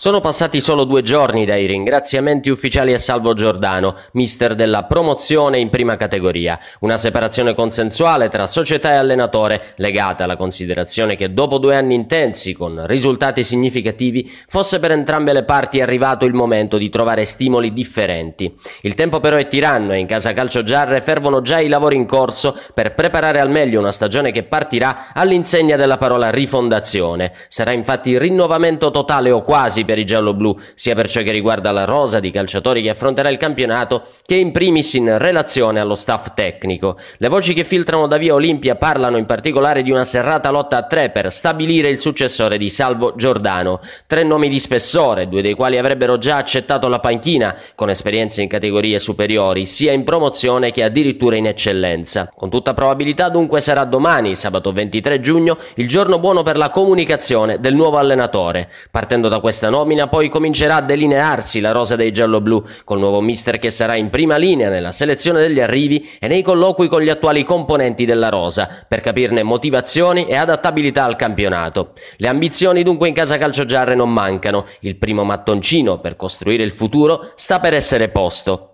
Sono passati solo due giorni dai ringraziamenti ufficiali a Salvo Giordano, mister della promozione in prima categoria. Una separazione consensuale tra società e allenatore, legata alla considerazione che dopo due anni intensi, con risultati significativi, fosse per entrambe le parti arrivato il momento di trovare stimoli differenti. Il tempo però è tiranno e in casa Calcio Giarre fervono già i lavori in corso per preparare al meglio una stagione che partirà all'insegna della parola rifondazione. Sarà infatti rinnovamento totale o quasi per i gialloblu, sia per ciò che riguarda la rosa di calciatori che affronterà il campionato, che in primis in relazione allo staff tecnico. Le voci che filtrano da via Olimpia parlano in particolare di una serrata lotta a tre per stabilire il successore di Salvo Giordano. Tre nomi di spessore, due dei quali avrebbero già accettato la panchina, con esperienze in categorie superiori, sia in promozione che addirittura in eccellenza. Con tutta probabilità dunque sarà domani, sabato 23 giugno, il giorno buono per la comunicazione del nuovo allenatore. Partendo da questa nota, nomina poi comincerà a delinearsi la rosa dei gialloblu, col nuovo mister che sarà in prima linea nella selezione degli arrivi e nei colloqui con gli attuali componenti della rosa, per capirne motivazioni e adattabilità al campionato. Le ambizioni dunque in casa calciogiarre non mancano, il primo mattoncino per costruire il futuro sta per essere posto.